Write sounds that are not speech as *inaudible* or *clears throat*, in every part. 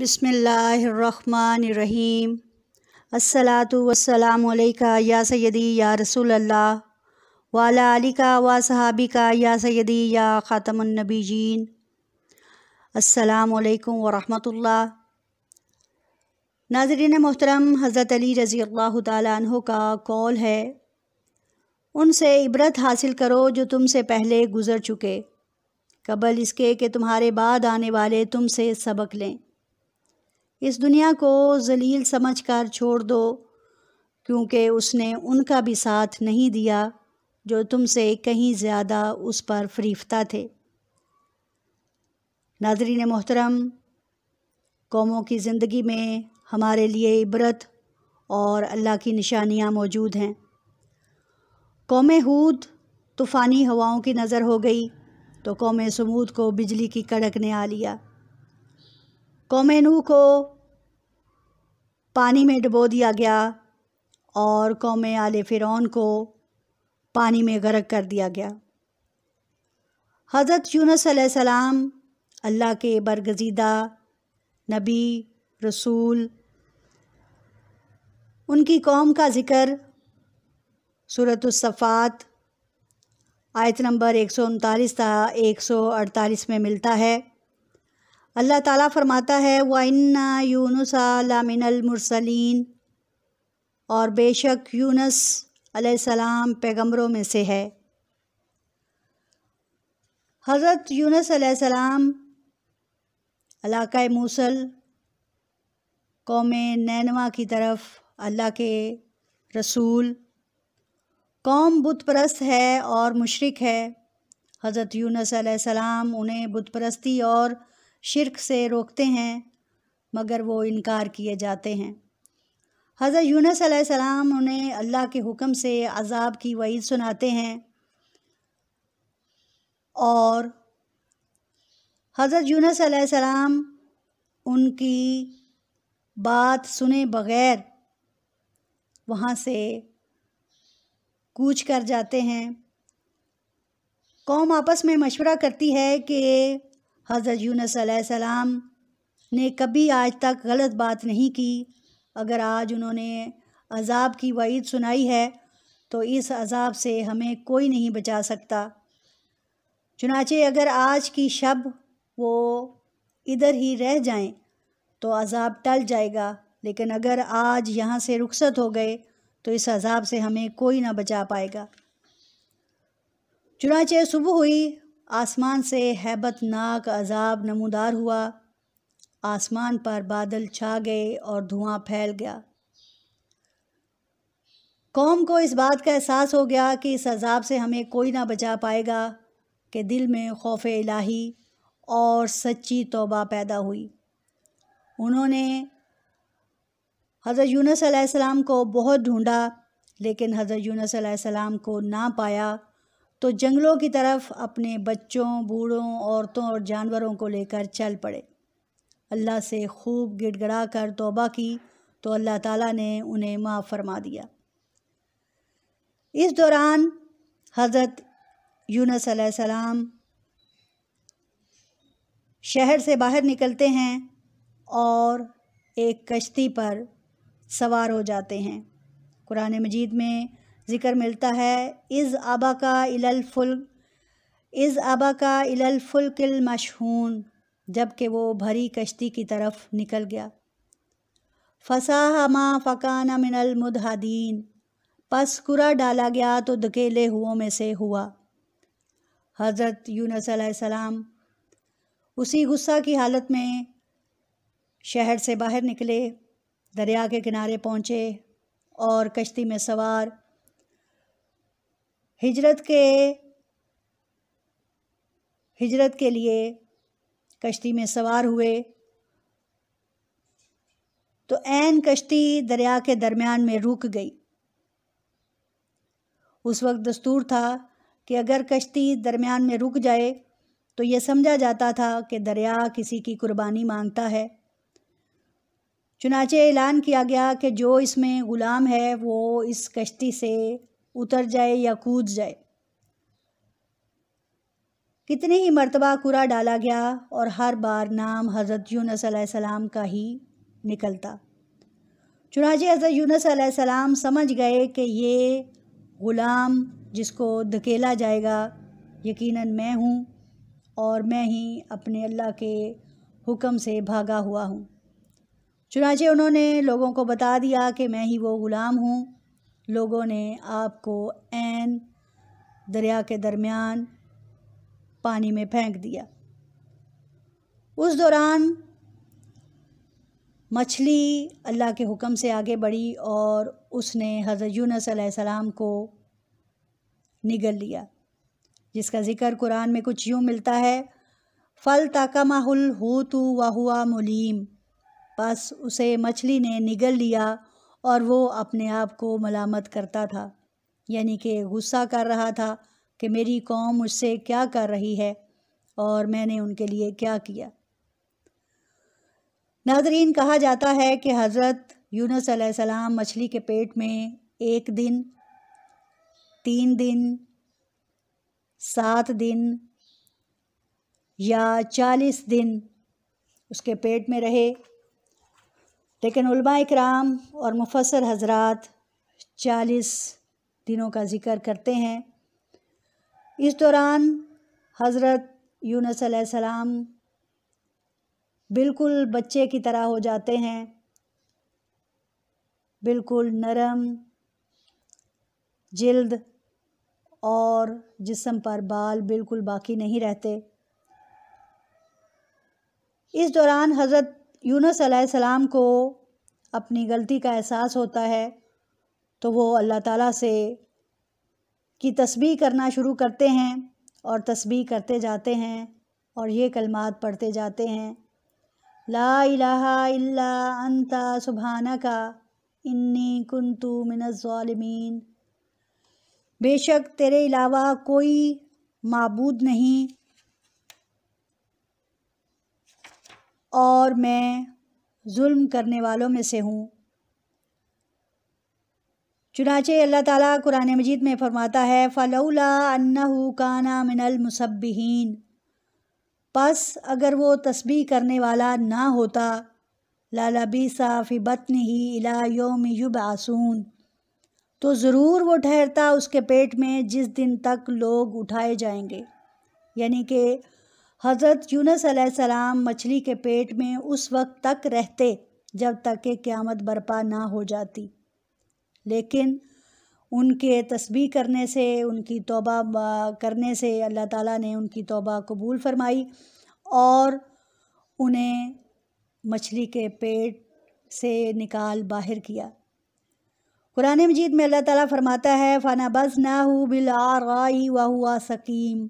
बसमीम असलातम या सैदी या रसूल अल्लाह वाला अलिका व सहाबिका या सैदी या ख़ातमनबी जीन असलकम वरहमतुल्ला नाजरीन मोहतरम हज़रत अली रज़ी अल्लाह तहों का कॉल है उनसे इबरत हासिल करो जो तुमसे पहले गुज़र चुके कबल इसके कि तुम्हारे बाद आने वाले तुमसे सबक लें इस दुनिया को जलील समझकर छोड़ दो क्योंकि उसने उनका भी साथ नहीं दिया जो तुमसे कहीं ज़्यादा उस पर फरीफ्ता थे नाजरीन मोहतरम कौमों की ज़िंदगी में हमारे लिए इबरत और अल्लाह की निशानियाँ मौजूद हैं कौम हूद तूफ़ानी हवाओं की नज़र हो गई तो कौम समूद को बिजली की कड़क ने आ लिया कौम नू को पानी में डुबो दिया गया और कौम आल फ़िरौन को पानी में गर्क कर दिया गया हज़रत यूनस सलाम अल्लाह के बरगजीदा नबी रसूल उनकी कौम का ज़िक्र सफ़ात आयत नंबर एक सौ उनतालीस था एक सौ अड़तालीस में मिलता है अल्लाह ताला फरमाता है व इन्ना मुरसलीन और बेशक यूनस सलाम पैगंबरों में से है हज़रत यूनस सलाम अलाका मूसल कौम नैनवा की तरफ अल्लाह के रसूल कौम बुत है और मुशरक है हज़रत यूनस सलाम उन्हें बुत परस्ती और शिरक से रोकते हैं मगर वो इनकार किए जाते हैं हज़रत यूनस सलाम उन्हें अल्लाह के हुक्म से अजाब की वईद सुनाते हैं और हज़रत यूनस सलाम उनकी बात सुने बगैर वहाँ से कूच कर जाते हैं कौम आपस में मशवरा करती है कि हज़रत यूनस सलाम ने कभी आज तक गलत बात नहीं की अगर आज उन्होंने अजाब की वईद सुनाई है तो इस अजाब से हमें कोई नहीं बचा सकता चुनाचे अगर आज की शब वो इधर ही रह जाएं तो अजाब टल जाएगा लेकिन अगर आज यहाँ से रुखसत हो गए तो इस अजाब से हमें कोई ना बचा पाएगा चुनाचे सुबह हुई आसमान से हैबतनाक अजाब नमूदार हुआ आसमान पर बादल छा गए और धुआं फैल गया कौम को इस बात का एहसास हो गया कि इस अजाब से हमें कोई ना बचा पाएगा कि दिल में खौफ इलाही और सच्ची तोबा पैदा हुई उन्होंने हज़रत यूनस को बहुत ढूंढा लेकिन हज़रत यूनस को ना पाया तो जंगलों की तरफ अपने बच्चों बूढ़ों औरतों और जानवरों को लेकर चल पड़े अल्लाह से खूब गिड़गड़ा कर तोबा की तो अल्लाह ताला ने उन्हें माफ़ फरमा दिया इस दौरान हज़रत यूनस सलाम शहर से बाहर निकलते हैं और एक कश्ती पर सवार हो जाते हैं कुरान मजीद में ज़िक्र मिलता है इज़ आबा का इलफुल इज़ आबा का इलफुल्किल मशहून जबकि वो भरी कश्ती की तरफ निकल गया फसाह मा फ़काना मिनल मुदहादीन पस कुरा डाला गया तो धकेले हुओं में से हुआ हज़रत यून सलाम उसी गुस्सा की हालत में शहर से बाहर निकले दरिया के किनारे पहुँचे और कश्ती में सवार हिजरत के हिजरत के लिए कश्ती में सवार हुए तो ऐन कश्ती दरिया के दरमियान में रुक गई उस वक्त दस्तूर था कि अगर कश्ती दरमियान में रुक जाए तो ये समझा जाता था कि दरिया किसी की कुर्बानी मांगता है चुनाचे ऐलान किया गया कि जो इसमें ग़ुलाम है वो इस कश्ती से उतर जाए या कूद जाए कितने ही मरतबा कुरा डाला गया और हर बार नाम हज़रत यूनस सलाम का ही निकलता चुनाचे हज़रत यूनस सलाम समझ गए कि ये ग़ुलाम जिसको धकेला जाएगा यकीनन मैं हूँ और मैं ही अपने अल्लाह के हुक्म से भागा हुआ हूँ चुनाचे उन्होंने लोगों को बता दिया कि मैं ही वो ग़ुलाम हूँ लोगों ने आपको एन दरिया के दरमियान पानी में फेंक दिया उस दौरान मछली अल्लाह के हुक्म से आगे बढ़ी और उसने हज़रत यूनस सलाम को निगल लिया जिसका ज़िक्र कुरान में कुछ यूँ मिलता है फल ताका तो वाह हुआ मुलीम बस उसे मछली ने निगल लिया और वो अपने आप को मलामत करता था यानी कि गुस्सा कर रहा था कि मेरी कौम मुझसे क्या कर रही है और मैंने उनके लिए क्या किया नाजरीन कहा जाता है कि हज़रत यूनस सलाम मछली के पेट में एक दिन तीन दिन सात दिन या चालीस दिन उसके पेट में रहे लेकिन कराम और मुफसर हजरत चालीस दिनों का ज़िक्र करते हैं इस दौरान हज़रत यूनस सलाम बिल्कुल बच्चे की तरह हो जाते हैं बिल्कुल नरम जल्द और जिसम पर बाल बिल्कुल बाकी नहीं रहते इस दौरान हज़रत यूनस सलाम को अपनी गलती का एहसास होता है तो वो अल्लाह ताला से की तस्बीह करना शुरू करते हैं और तस्बीह करते जाते हैं और ये कलमात पढ़ते जाते हैं ला इलाहा इल्ला अंता सुबहाना का इन्नी कुंतु मिनज़ालमीन बेशक तेरे अलावा कोई मबूद नहीं और मैं जुल्म करने वालों में से हूँ चुनाचे अल्लाह ताला कुरान मजीद में फ़रमाता है फ़लौला काना मिनल मुसब्बिहीन पस अगर वो तस्बी करने वाला ना होता बी साफ़ी बतन ही इला योम युब आसून तो ज़रूर वो ठहरता उसके पेट में जिस दिन तक लोग उठाए जाएंगे यानी कि हज़रत यूनस सलाम मछली के पेट में उस वक्त तक रहते जब तक कि क़्यामत बरपा ना हो जाती लेकिन उनके तस्बी करने से उनकी तोबा करने से अल्लाह ताला ने उनकी तौबा कबूल फरमाई और उन्हें मछली के पेट से निकाल बाहर किया कुरान मजीद में अल्लाह ताला फरमाता है फ़ाना बस ना बिल रही वाह सकीम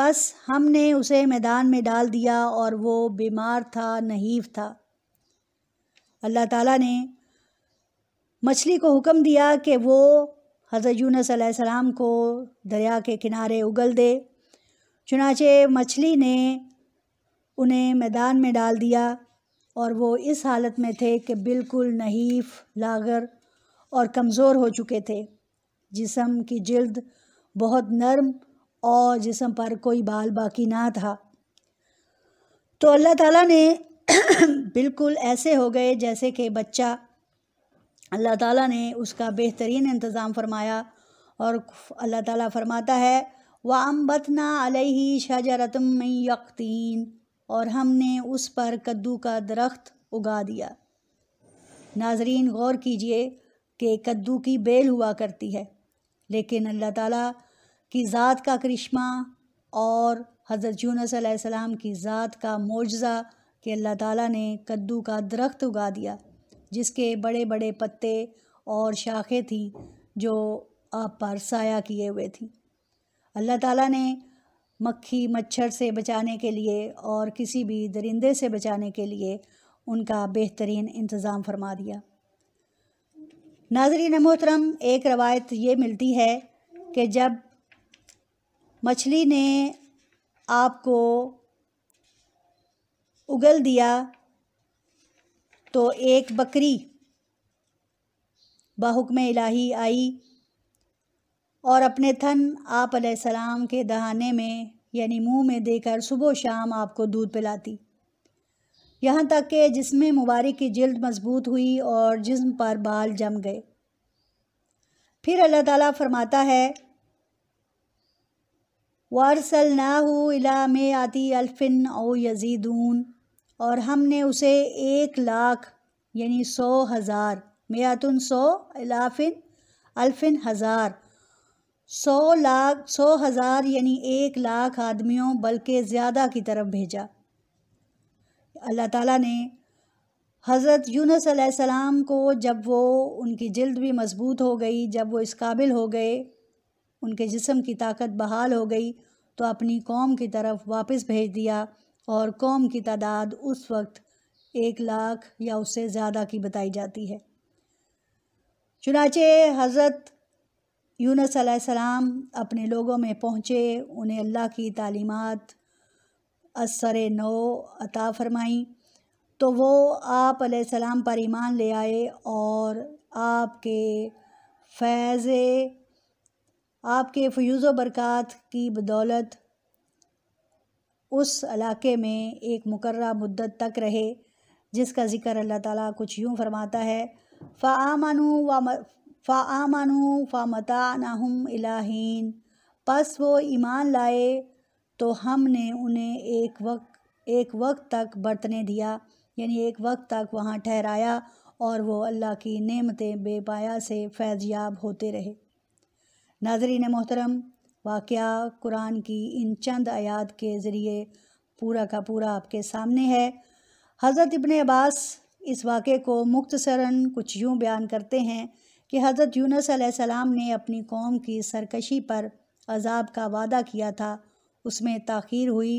बस हमने उसे मैदान में डाल दिया और वो बीमार था नहीव था अल्लाह ताला ने मछली को हुक्म दिया कि वो हज़रत यूनस सलाम को दरिया के किनारे उगल दे चुनाचे मछली ने उन्हें मैदान में डाल दिया और वो इस हालत में थे कि बिल्कुल नहीफ लागर और कमज़ोर हो चुके थे जिसम की जल्द बहुत नरम और जिसम पर कोई बाल बाकी ना था तो अल्लाह ताला ने *clears throat* बिल्कुल ऐसे हो गए जैसे कि बच्चा अल्लाह ताला ने उसका बेहतरीन इंतज़ाम फरमाया और अल्लाह ताला फरमाता है व बतना अलही शजरतम यकतीन और हमने उस पर कद्दू का दरख्त उगा दिया नाजरीन गौर कीजिए कि कद्दू की बेल हुआ करती है लेकिन अल्लाह ताला की ज़ात का करिश्मा और हज़रत यूनसम की ज़ात का मुआजा कि अल्लाह ताला ने कद्दू का दरख्त उगा दिया जिसके बड़े बड़े पत्ते और शाखें थीं जो आप पर साया किए हुए थी अल्लाह ताला ने मक्खी मच्छर से बचाने के लिए और किसी भी दरिंदे से बचाने के लिए उनका बेहतरीन इंतज़ाम फरमा दिया नाजरीन मोहतरम एक रवायत ये मिलती है कि जब मछली ने आपको उगल दिया तो एक बकरी बाहुकम इलाही आई और अपने थन आप सलाम के दहाने में यानी मुंह में देकर सुबह शाम आपको दूध पिलाती यहाँ तक कि जिसमें मुबारक की जल्द मजबूत हुई और जिस्म पर बाल जम गए फिर अल्लाह ताला फरमाता है वारसल ना हो इला में आती अल्फिन ओ यजीदून और हमने उसे एक लाख यानी सौ हज़ार मेयातुन सौ अलाफिन अल्फिन हज़ार सौ लाख सौ हज़ार यानी एक लाख आदमियों बल्कि ज़्यादा की तरफ भेजा अल्लाह ताला ने हज़रत यूनस को जब वो उनकी जल्द भी मज़बूत हो गई जब वो इस काबिल हो गए उनके जिस्म की ताकत बहाल हो गई तो अपनी कौम की तरफ वापस भेज दिया और कौम की तादाद उस वक्त एक लाख या उससे ज़्यादा की बताई जाती है चुनाचे हज़रत यूनस सलाम अपने लोगों में पहुँचे उन्हें अल्लाह की तालीमत असर नो अता फरमाई तो वो आप सलाम पर ईमान ले आए और आपके फैज़ आपके फ्यूज़ बरक़ात की बदौलत उस इलाके में एक मुकर्रा मुद्दत तक रहे जिसका ज़िक्र अल्लाह ताला कुछ यूँ फरमाता है फ़ामानु व फ़ामानु ना हम इलाहीन पस वो ईमान लाए तो हमने उन्हें एक वक्त एक वक्त तक बरतने दिया यानी एक वक्त तक वहाँ ठहराया और वो अल्लाह की नेमतें बेपाया से याब होते रहे नाजरीन मोहतरम वाक़ कुरान की इन चंद आयात के ज़रिए पूरा का पूरा आपके सामने है हज़रत इबन अब्बास इस वाक़े को मुख्तसरा कुछ यूँ बयान करते हैं कि हज़रत यूनस ने अपनी कौम की सरकशी पर अजाब का वादा किया था उसमें तखीर हुई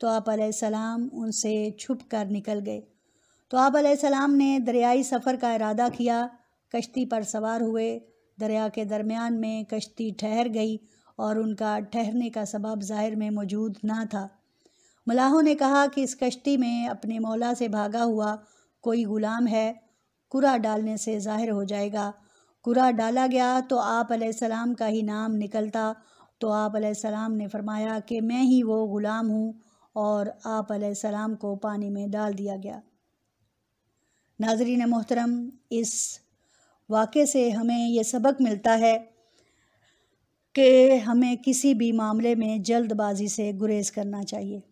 तो आप उनसे छुप कर निकल गए तो आप ने दरियाई सफ़र का इरादा किया कश्ती पर सवार हुए दरिया के दरमियान में कश्ती ठहर गई और उनका ठहरने का सबब ज़ाहिर में मौजूद ना था मलाहों ने कहा कि इस कश्ती में अपने मौला से भागा हुआ कोई ग़ुलाम है कुरा डालने से ज़ाहिर हो जाएगा कुरा डाला गया तो आप सलाम का ही नाम निकलता तो आप सलाम ने फरमाया कि मैं ही वो ग़ुलाम हूँ और आप सलाम को पानी में डाल दिया गया नाजरीन मोहतरम इस वाक़े से हमें ये सबक मिलता है कि हमें किसी भी मामले में जल्दबाजी से गुरेज करना चाहिए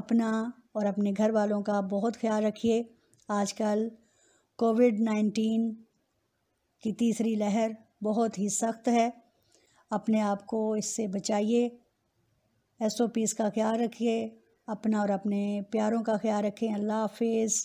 अपना और अपने घर वालों का बहुत ख्याल रखिए आजकल कोविड नाइन्टीन की तीसरी लहर बहुत ही सख्त है अपने आप को इससे बचाइए एस ओ पीज़ का ख्याल रखिए अपना और अपने प्यारों का ख्याल रखें अल्लाह हाफिज़